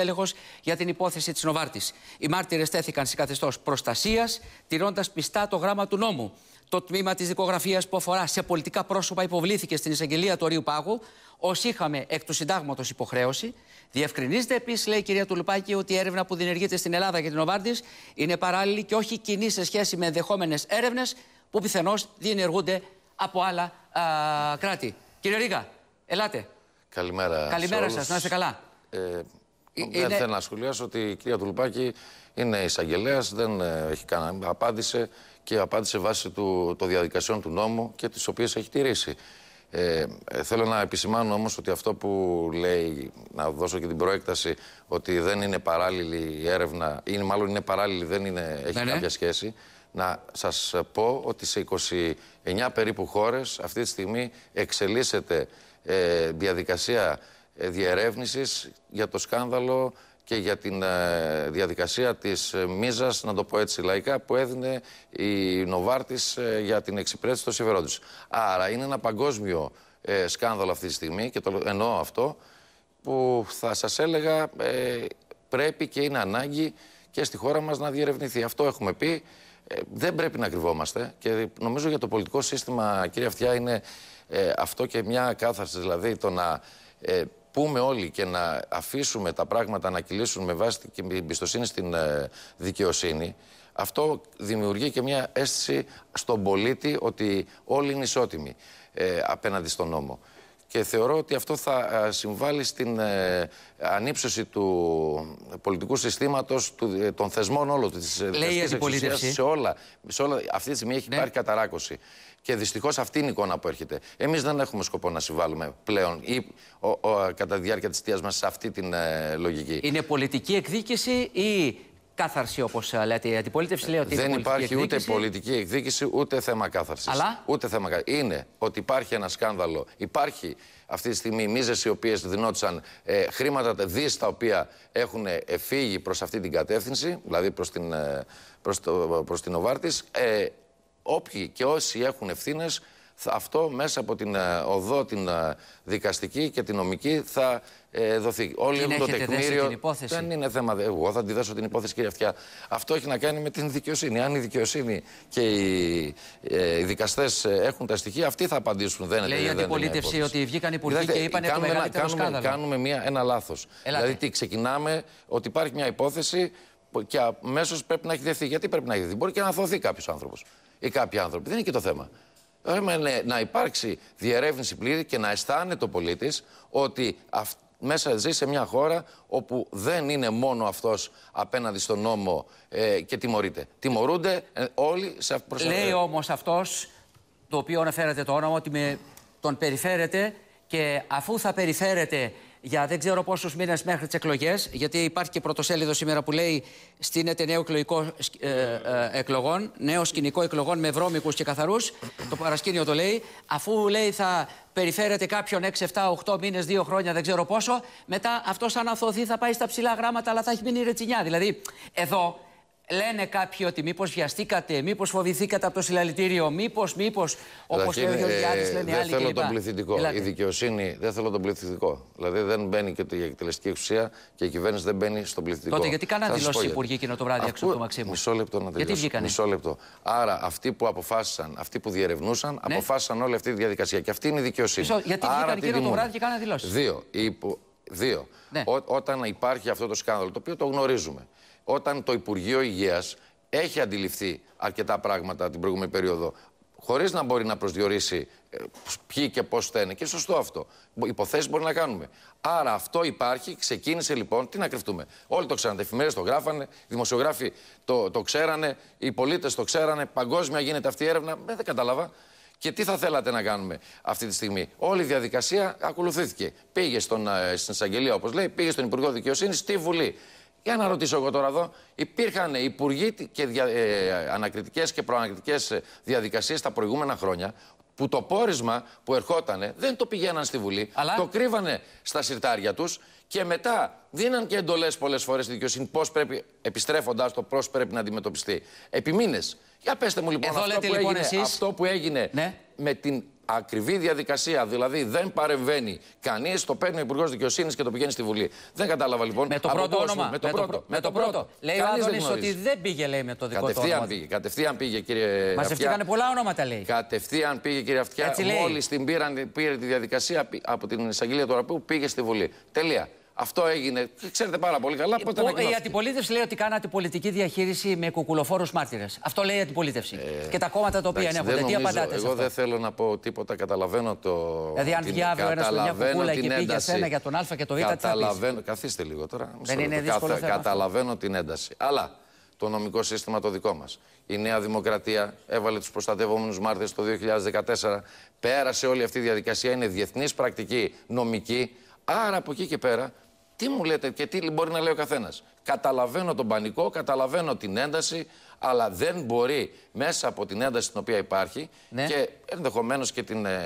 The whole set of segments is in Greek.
έλεγχο για την υπόθεση της Νοβάρτης. Οι μάρτυρες τέθηκαν σε καθεστώς προστασίας, τηρώντας πιστά το γράμμα του νόμου. Το τμήμα της δικογραφίας που αφορά σε πολιτικά πρόσωπα υποβλήθηκε στην εισαγγελία του Ρίου Πάγου, ως είχαμε εκ του συντάγματος υποχρέωση. Διευκρινίζεται επίσης, λέει η κυρία Τουλουπάκη, ότι η έρευνα που διενεργείται στην Ελλάδα για την Νοβάρτης είναι παράλληλη και όχι κοινή σε σχέση με ενδεχόμενες έρευνες που πιθανώς διενεργούνται από άλλα α, κράτη. Κύριε Ρίγα, ελάτε. Καλημέρα. Καλημέρα σας, να είστε καλά. Ε... Δεν ε, θέλω να σχολιάσω ότι η κυρία Τουλουπάκη είναι εισαγγελέας, δεν ε, έχει κανένα. Απάντησε και απάντησε βάσει του, των διαδικασιών του νόμου και τις οποίες έχει τηρήσει. Ε, ε, θέλω να επισημάνω όμως ότι αυτό που λέει, να δώσω και την προέκταση, ότι δεν είναι παράλληλη η έρευνα, ή μάλλον είναι παράλληλη, δεν είναι, έχει ναι, ναι, κάποια σχέση. Να σας πω ότι σε 29 περίπου χώρες αυτή τη στιγμή εξελίσσεται διαδικασία ε, διερεύνησης για το σκάνδαλο και για την ε, διαδικασία της ε, μίζας, να το πω έτσι λαϊκά, που έδινε η Νοβάρτης για την εξυπηρέτηση των συμφερόντων Άρα είναι ένα παγκόσμιο σκάνδαλο αυτή τη στιγμή και το εννοώ αυτό που θα σας έλεγα πρέπει και είναι ανάγκη και στη χώρα μας να διερευνηθεί. Αυτό έχουμε πει. δεν πρέπει να κρυβόμαστε και νομίζω για το πολιτικό σύστημα, κύριε Αυτιά, είναι αυτό και μια κάθαρση. Δηλαδή το να πούμε όλοι και να αφήσουμε τα πράγματα να κυλήσουν με βάση την εμπιστοσύνη στην ε, δικαιοσύνη, αυτό δημιουργεί και μια αίσθηση στον πολίτη ότι όλοι είναι ισότιμοι ε, απέναντι στον νόμο και θεωρώ ότι αυτό θα ε, συμβάλλει στην ε, ανύψωση του πολιτικού συστήματος, ε, των θεσμών όλων, της δευτικής σε όλα, σε όλα. Αυτή τη στιγμή έχει ναι. πάρει καταράκωση. Και δυστυχώς αυτή είναι η εικόνα που έρχεται. Εμείς δεν έχουμε σκοπό να συμβάλλουμε πλέον ή ο, ο, κατά τη διάρκεια της θεία μας σε αυτή την ε, λογική. Είναι πολιτική εκδίκηση ή κάθαρση, όπως ε, λέτε. Η αντιπολίτευση λέει ότι δεν είναι υπάρχει ούτε πολιτική εκδίκηση, ούτε θέμα κάθαρσης. Αλλά. Ούτε θέμα κάθαρση. Είναι ότι υπάρχει ένα σκάνδαλο. Υπάρχει αυτή τη στιγμή μίζες οι οποίες δινόντουσαν ε, χρήματα, δις τα οποία έχουν ε, φύγει προς αυτή την κατεύθυνση, δηλαδή προς την, προς την Οβάρτης. Ε, όποιοι και όσοι έχουν ευθύνες αυτό μέσα από την ε, οδό την ε, δικαστική και την νομική θα ε, δοθεί. Όλοι έχουν το τεκμήριο. Την υπόθεση. Δεν είναι θέμα. Εγώ θα αντιδέσω την υπόθεση, κύριε Αυτιά. Αυτό έχει να κάνει με την δικαιοσύνη. Αν η δικαιοσύνη και οι, οι δικαστές έχουν τα στοιχεία, αυτοί θα απαντήσουν. Δεν Λέει η αντιπολίτευση ότι βγήκαν οι υπουργοί και είπαν κάνουμε, το κάνουμε, σκάνδαλο. Κάνουμε μια, ένα λάθος. Δηλαδή, τι, ξεκινάμε ότι υπάρχει μια υπόθεση και αμέσως πρέπει να έχει δεχθεί. Γιατί πρέπει να έχει δεχθεί. Μπορεί και να θωθεί κάποιος άνθρωπος ή κάποιοι άνθρωποι. Δεν είναι και το θέμα. Θέλουμε να υπάρξει διερεύνηση πλήρη και να αισθάνεται ο πολίτης ότι μέσα ζει σε μια χώρα όπου δεν είναι μόνο αυτός απέναντι στον νόμο ε, και τιμωρείται. Τιμωρούνται ε, όλοι σε προσέγγιση. Λέει όμως αυτός, το οποίο αναφέρεται το όνομα, ότι με τον περιφέρεται και αφού θα περιφέρεται για δεν ξέρω πόσους μήνες μέχρι τις εκλογές, γιατί υπάρχει και πρωτοσέλιδο σήμερα που λέει στείνεται νέο εκλογικό ε, ε, εκλογών, νέο σκηνικό εκλογών με βρώμικους και καθαρούς. Το παρασκήνιο το λέει. Αφού λέει θα περιφέρεται κάποιον 6, 7, 8 μήνε, 2 χρόνια, δεν ξέρω πόσο, μετά αυτό αν αθωθεί θα πάει στα ψηλά γράμματα, αλλά θα έχει μείνει ρετσινιά. Δηλαδή, εδώ Λένε κάποιοι ότι μήπως βιαστήκατε, μήπως φοβηθήκατε από το συλλαλητήριο, μήπως, μήπως. Όπως λέει ο Γιάννης, ε, λένε δεν άλλοι. Δεν θέλω τον πληθυντικό. Η δικαιοσύνη δεν θέλω τον πληθυντικό. Δηλαδή δεν μπαίνει και η εκτελεστική εξουσία και η κυβέρνηση δεν μπαίνει στον πληθυντικό. Τότε γιατί κάνανε δηλώσει οι υπουργοί εκείνο το βράδυ έξω από το Μαξίμου. Μισό λεπτό να τελειώσω. Γιατί Μισό λεπτό. Άρα αυτοί που αποφάσισαν, αυτοί που διερευνούσαν, ναι. αποφάσισαν όλη αυτή τη διαδικασία. Και αυτή είναι η δικαιοσύνη. Μισό, γιατί βγήκαν εκείνο το βράδυ και κάνανε δηλώσει. Δύο. Δύο. Ναι. Όταν υπάρχει αυτό το σκάνδαλο, το οποίο το γνωρίζουμε όταν το Υπουργείο Υγείας έχει αντιληφθεί αρκετά πράγματα την προηγούμενη περίοδο, χωρίς να μπορεί να προσδιορίσει ε, ποιοι και πώς είναι. Και σωστό αυτό. Υποθέσεις μπορεί να κάνουμε. Άρα αυτό υπάρχει, ξεκίνησε λοιπόν. Τι να κρυφτούμε. Όλοι το ξέρανε. Εφημερίε το γράφανε, οι δημοσιογράφοι το, το ξέρανε, οι πολίτες το ξέρανε. Παγκόσμια γίνεται αυτή η έρευνα. Ε, δεν κατάλαβα. Και τι θα θέλατε να κάνουμε αυτή τη στιγμή. Όλη η διαδικασία ακολουθήθηκε. Πήγε στον, ε, στην εισαγγελία, όπως λέει, πήγε στον Υπουργό Δικαιοσύνης, στη Βουλή. Για να ρωτήσω εγώ τώρα εδώ, υπήρχαν υπουργοί και δια, ε, ανακριτικές και προανακριτικές ε, διαδικασίες τα προηγούμενα χρόνια που το πόρισμα που ερχόταν δεν το πηγαίναν στη Βουλή, το κρύβανε στα συρτάρια τους και μετά δίναν και εντολές πολλές φορές στη δικαιοσύνη πώς πρέπει, επιστρέφοντας το πώς πρέπει να αντιμετωπιστεί. Επί Για πέστε μου λοιπόν, λοιπόν αυτό, που έγινε, ναι. με την Ακριβή διαδικασία. Δηλαδή δεν παρεμβαίνει κανείς, το παίρνει ο Υπουργός Δικαιοσύνης και το πηγαίνει στη Βουλή. Δεν κατάλαβα λοιπόν. Με το πρώτο όνομα. Με το, πρώτο. Με το πρώτο. Λέει ο Άδωνη ότι δεν πήγε, λέει, με το δικό κατευθείαν του όνομα. Πήγε, κατευθείαν πήγε, κύριε Αυτιά. πολλά ονόματα, λέει. Κατευθείαν πήγε, κύριε Αυτιά. Μόλις την πήραν, πήρε τη διαδικασία από την εισαγγελία του Αραπού, πήγε στη Βουλή. Τελεία. Αυτό έγινε. Ξέρετε πάρα πολύ καλά. Πότε η, η αντιπολίτευση λέει ότι κάνατε πολιτική διαχείριση με κουκουλοφόρους μάρτυρες. Αυτό λέει η αντιπολίτευση. Ε, και τα κόμματα τα οποία ενέχονται. Τι απαντάτε. Εγώ δεν θέλω να πω τίποτα. Καταλαβαίνω το. Δηλαδή, αν βγει αύριο ένα μια κουκούλα και ένταση. για σένα για τον Α και το Β. Καταλαβαίνω. Καθίστε λίγο τώρα. Δεν είναι δύσκολο. Καθα... Καταλαβαίνω την ένταση. Αλλά το νομικό σύστημα το δικό μας. Η Νέα Δημοκρατία έβαλε τους προστατευόμενους μάρτυρες το 2014. Πέρασε όλη αυτή η διαδικασία. Είναι διεθνής πρακτική νομική. Άρα από εκεί και πέρα τι μου λέτε και τι μπορεί να λέει ο καθένας. Καταλαβαίνω τον πανικό, καταλαβαίνω την ένταση, αλλά δεν μπορεί μέσα από την ένταση την οποία υπάρχει ναι. και ενδεχομένως και την, ε,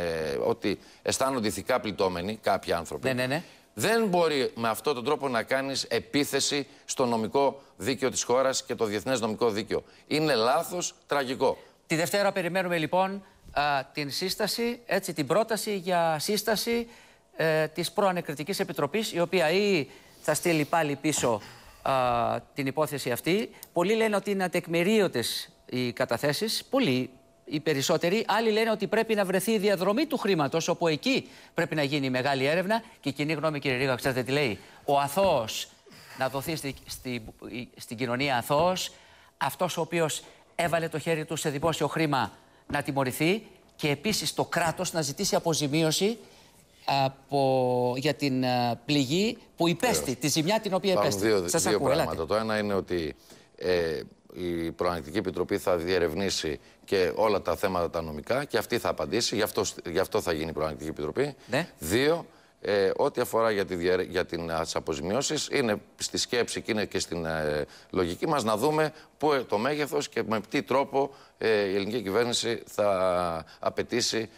ότι αισθάνονται ηθικά πληττόμενοι κάποιοι άνθρωποι. Ναι, ναι, ναι. Δεν μπορεί με αυτόν τον τρόπο να κάνεις επίθεση στο νομικό δίκαιο της χώρας και το διεθνές νομικό δίκαιο. Είναι λάθος, τραγικό. Τη Δευτέρα περιμένουμε λοιπόν α, την σύσταση, έτσι την πρόταση για σύσταση ε, της προανεκριτικής επιτροπής, η οποία ή θα στείλει πάλι πίσω την υπόθεση αυτή. Πολλοί λένε ότι είναι ατεκμηρίωτες οι καταθέσεις, πολλοί οι περισσότεροι. Άλλοι λένε ότι πρέπει να βρεθεί η διαδρομή του χρήματος, όπου εκεί πρέπει να γίνει η μεγάλη έρευνα. Και η κοινή γνώμη, κύριε Ρίγα, ξέρετε τι λέει. Ο αθώος να δοθεί στη, στην κοινωνία αθώος. Αυτός ο οποίος έβαλε το χέρι του σε δημόσιο χρήμα να τιμωρηθεί. Και επίσης το κράτος να ζητήσει αποζημίωση από, για την ε, πληγή που υπέστη, τη ζημιά την οποία υπέστη. Δύο, δύο ακούω, πράγματα. Το ένα είναι ότι ε, η Προανακτική Επιτροπή θα διερευνήσει και όλα τα θέματα τα νομικά και αυτή θα απαντήσει, γι' αυτό, θα γίνει η Προανακτική Επιτροπή. Ναι. Δύο, ε, ό,τι αφορά για, τη, για την, ε, τις αποζημιώσεις είναι στη σκέψη και είναι και στην λογική μας να δούμε πού το μέγεθος και με τι τρόπο ε, η ελληνική κυβέρνηση θα απαιτήσει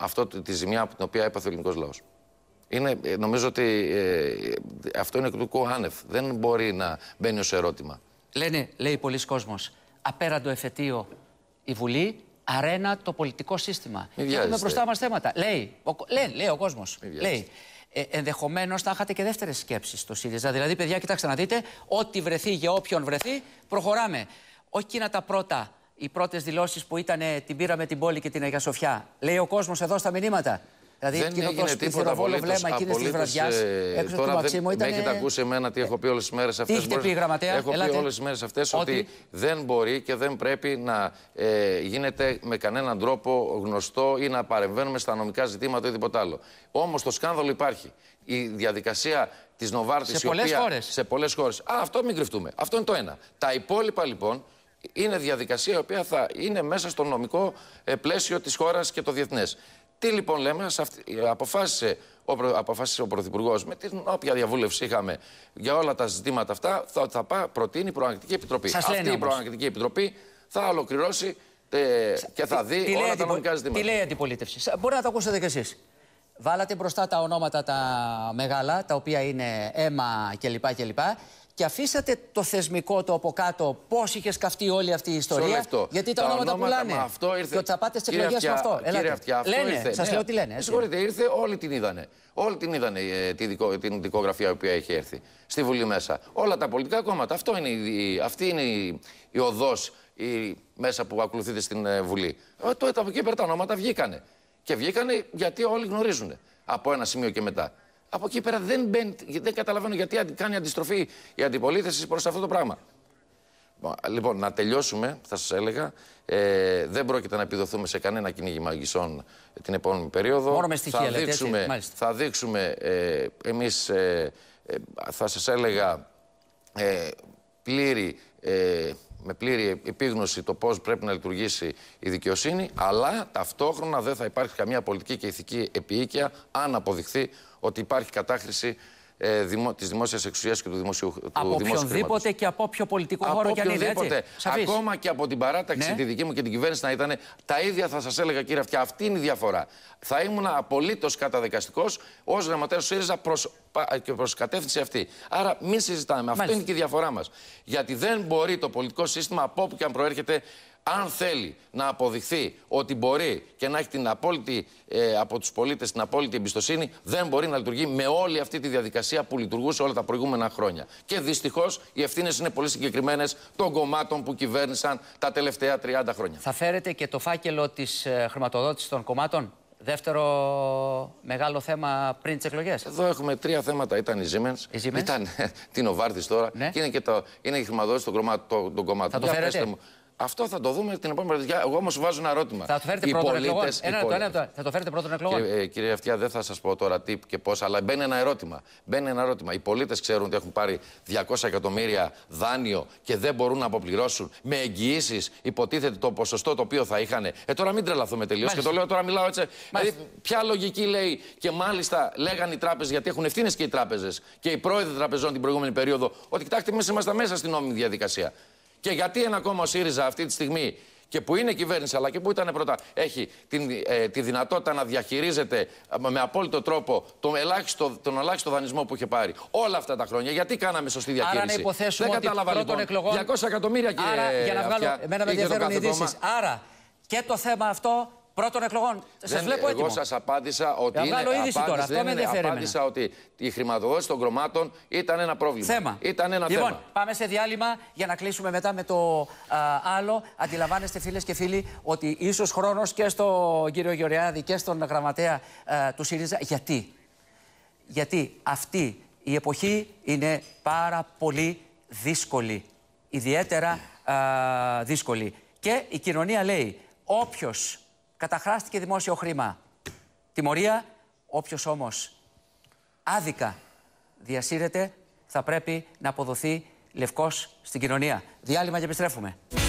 αυτό, τη ζημιά από την οποία έπαθε ο ελληνικός λαός. Είναι, ε, νομίζω ότι ε, αυτό είναι εκδοτικό άνευ. Δεν μπορεί να μπαίνει ως ερώτημα. Λένε, λέει πολλοί κόσμος, απέραντο εφετείο η Βουλή, αρένα το πολιτικό σύστημα. Έχουμε μπροστά μας θέματα. Λέει ο, λέει, λέει ο κόσμος. Λέει. Ε, Ενδεχομένως θα είχατε και δεύτερες σκέψεις στο ΣΥΡΙΖΑ. Δηλαδή, παιδιά, κοιτάξτε να δείτε, ό,τι βρεθεί για όποιον βρεθεί, προχωράμε. Όχι να τα πρώτα οι πρώτες δηλώσεις που ήταν την πήραμε την πόλη και την Αγία Σοφιά. Λέει ο κόσμος εδώ στα μηνύματα. Δηλαδή, δεν έγινε τίποτα απολύτως, βλέμμα εκείνης της βραδιάς. Ε, έξω τώρα έχετε ναι, ακούσει εμένα τι έχω πει όλες τις μέρες αυτές. Τι έχετε πει, γραμματέα. Έχω πει όλες τις μέρες αυτές ότι... δεν μπορεί και δεν πρέπει να ε, γίνεται με κανέναν τρόπο γνωστό ή να παρεμβαίνουμε στα νομικά ζητήματα ή οτιδήποτε άλλο. Όμως το σκάνδαλο υπάρχει. Η διαδικασία της Νοβάρτης. Σε πολλέ χώρες. Σε πολλές χώρες. Αυτό μην κρυφτούμε. Αυτό είναι το ένα. Τα υπόλοιπα λοιπόν είναι διαδικασία η οποία θα είναι μέσα στο νομικό ε, πλαίσιο της χώρας και το διεθνές. Τι λοιπόν λέμε, ε, αποφάσισε ο, ο Πρωθυπουργός με την όποια διαβούλευση είχαμε για όλα τα ζητήματα αυτά, θα, θα πά, προτείνει η Προανακτική Επιτροπή. Αυτή η Προανακτική Επιτροπή θα ολοκληρώσει και θα δει όλα τα νομικά ζητήματα. Τι λέει η αντιπολίτευση. Μπορεί να το ακούσετε κι εσείς. Βάλατε μπροστά τα ονόματα τα μεγάλα, τα οποία είναι αίμα κλπ. κλπ και αφήσατε το θεσμικό το από κάτω πώς είχε σκαφτεί όλη αυτή η ιστορία. Γιατί τα, τα ονόματα, πουλάνε. αυτό ήρθε... Και ότι θα πάτε στις εκλογέ με αυτό. Κύριε Αυτιά, αυτό λένε, ήρθε. Σας λέω ναι. τι λένε. Συγχωρείτε, ήρθε, όλοι την είδανε. Όλοι την είδανε ε, την δικογραφία η οποία έχει έρθει στη Βουλή μέσα. Όλα τα πολιτικά κόμματα. Αυτό είναι αυτή είναι η, η οδός μέσα που ακολουθείται στην ε, Βουλή. Ε, το, από εκεί πέρα τα ονόματα βγήκανε. Και βγήκανε γιατί όλοι γνωρίζουν από ένα σημείο και μετά. Από εκεί πέρα δεν, δεν καταλαβαίνω γιατί κάνει αντιστροφή η αντιπολίτευση προς αυτό το πράγμα. Λοιπόν, να τελειώσουμε, θα σας έλεγα. Ε, δεν πρόκειται να επιδοθούμε σε κανένα κυνήγι μαγισσών την επόμενη περίοδο. Μόνο με στοιχεία, θα δείξουμε, έτσι, θα δείξουμε ε, εμείς, ε, ε, θα σας έλεγα, ε, πλήρη με πλήρη επίγνωση το πώς πρέπει να λειτουργήσει η δικαιοσύνη, αλλά ταυτόχρονα δεν θα υπάρχει καμία πολιτική και ηθική επίοικια αν αποδειχθεί ότι υπάρχει κατάχρηση ε, δημο, της δημόσιας εξουσίας και του δημοσίου του Από οποιονδήποτε και από ποιο πολιτικό χώρο και αν είναι. Ακόμα και από την παράταξη ναι. τη δική μου και την κυβέρνηση να ήταν τα ίδια θα σας έλεγα κύριε Αυτιά. Αυτή είναι η διαφορά. Θα ήμουν απολύτως καταδικαστικός ως γραμματέας του ΣΥΡΙΖΑ προς και προς κατεύθυνση αυτή. Άρα, μην συζητάμε. Μάλιστα. Αυτό είναι και η διαφορά μας. Γιατί δεν μπορεί το πολιτικό σύστημα από όπου και αν προέρχεται αν θέλει να αποδειχθεί ότι μπορεί και να έχει την απόλυτη, ε, από τους πολίτες την απόλυτη εμπιστοσύνη, δεν μπορεί να λειτουργεί με όλη αυτή τη διαδικασία που λειτουργούσε όλα τα προηγούμενα χρόνια. Και δυστυχώς οι ευθύνες είναι πολύ συγκεκριμένες των κομμάτων που κυβέρνησαν τα τελευταία 30 χρόνια. Θα φέρετε και το φάκελο της ε, χρηματοδότησης των κομμάτων. Δεύτερο μεγάλο θέμα πριν τις εκλογές. Εδώ έχουμε τρία θέματα. Ήταν η Siemens, ήταν ε, την Οβάρτη τώρα ναι. και είναι και το, είναι η χρηματοδότηση των κομμάτων. Θα το φέρετε. Μου, αυτό θα το δούμε την επόμενη βραδιά. Εγώ όμως βάζω ένα ερώτημα. Θα το φέρετε πρώτον εκλογών. Ένα, το, ένα, θα το φέρετε πρώτον εκλογών. Κύριε, ε, κύριε Αυτιά, δεν θα σας πω τώρα τι και πώς, αλλά μπαίνει ένα ερώτημα. Μπαίνει ένα ερώτημα. Οι πολίτες ξέρουν ότι έχουν πάρει 200 εκατομμύρια δάνειο και δεν μπορούν να αποπληρώσουν με εγγυήσεις, υποτίθεται το ποσοστό το οποίο θα είχαν. Ε, τώρα μην τρελαθούμε τελείως. Και το λέω τώρα, μιλάω έτσι. Δηλαδή, ποια λογική λέει και μάλιστα λέγαν οι τράπεζες, γιατί έχουν ευθύνες και οι τράπεζες και οι πρόεδροι τραπεζών την προηγούμενη περίοδο, ότι κοιτάξτε, εμείς είμαστε μέσα στην νόμιμη διαδικασία. Και γιατί ένα κόμμα ο ΣΥΡΙΖΑ αυτή τη στιγμή και που είναι κυβέρνηση αλλά και που ήταν πρώτα, έχει την, ε, τη δυνατότητα να διαχειρίζεται ε, με απόλυτο τρόπο τον ελάχιστο, τον ελάχιστο δανεισμό που είχε πάρει όλα αυτά τα χρόνια. Γιατί κάναμε σωστή διαχείριση. Άρα να υποθέσουμε Δεν κατάλαβα λοιπόν. 200 εκατομμύρια και Άρα, για να ε, βγάλω, με Άρα και το θέμα αυτό πρώτων εκλογών. Σας βλέπω έτοιμο. Εγώ σας απάντησα ότι. Είναι, τώρα. Αυτό με ενδιαφέρει. Απάντησα ότι η χρηματοδότηση των κρωμάτων ήταν ένα πρόβλημα. Θέμα. Ήταν ένα λοιπόν, θέμα. πάμε σε διάλειμμα για να κλείσουμε μετά με το α, άλλο. Αντιλαμβάνεστε, φίλες και φίλοι, ότι ίσως χρόνος και στον κύριο Γεωργιάδη και στον γραμματέα του ΣΥΡΙΖΑ. Γιατί. Γιατί αυτή η εποχή είναι πάρα πολύ δύσκολη. Ιδιαίτερα α, δύσκολη. Και η κοινωνία λέει, όποιος καταχράστηκε δημόσιο χρήμα. Τιμωρία, όποιος όμως άδικα διασύρεται θα πρέπει να αποδοθεί λευκός στην κοινωνία. Διάλειμμα και επιστρέφουμε.